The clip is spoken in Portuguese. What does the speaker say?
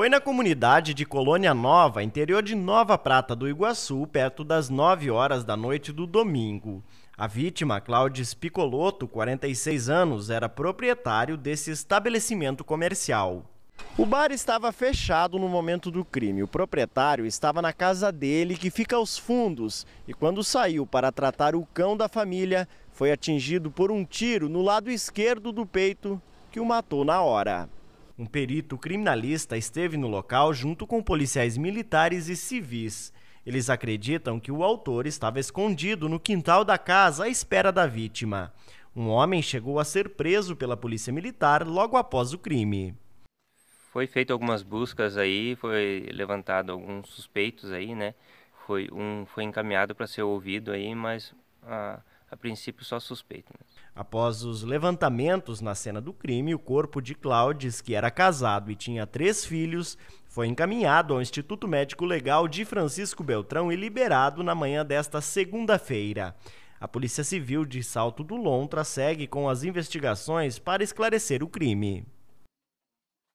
Foi na comunidade de Colônia Nova, interior de Nova Prata do Iguaçu, perto das 9 horas da noite do domingo. A vítima, Claudes Picoloto, 46 anos, era proprietário desse estabelecimento comercial. O bar estava fechado no momento do crime. O proprietário estava na casa dele, que fica aos fundos, e quando saiu para tratar o cão da família, foi atingido por um tiro no lado esquerdo do peito, que o matou na hora. Um perito criminalista esteve no local junto com policiais militares e civis. Eles acreditam que o autor estava escondido no quintal da casa à espera da vítima. Um homem chegou a ser preso pela polícia militar logo após o crime. Foi feito algumas buscas aí, foi levantado alguns suspeitos aí, né? Foi um foi encaminhado para ser ouvido aí, mas a, a princípio só suspeito. Né? Após os levantamentos na cena do crime, o corpo de Claudes, que era casado e tinha três filhos, foi encaminhado ao Instituto Médico Legal de Francisco Beltrão e liberado na manhã desta segunda-feira. A Polícia Civil de Salto do Lontra segue com as investigações para esclarecer o crime.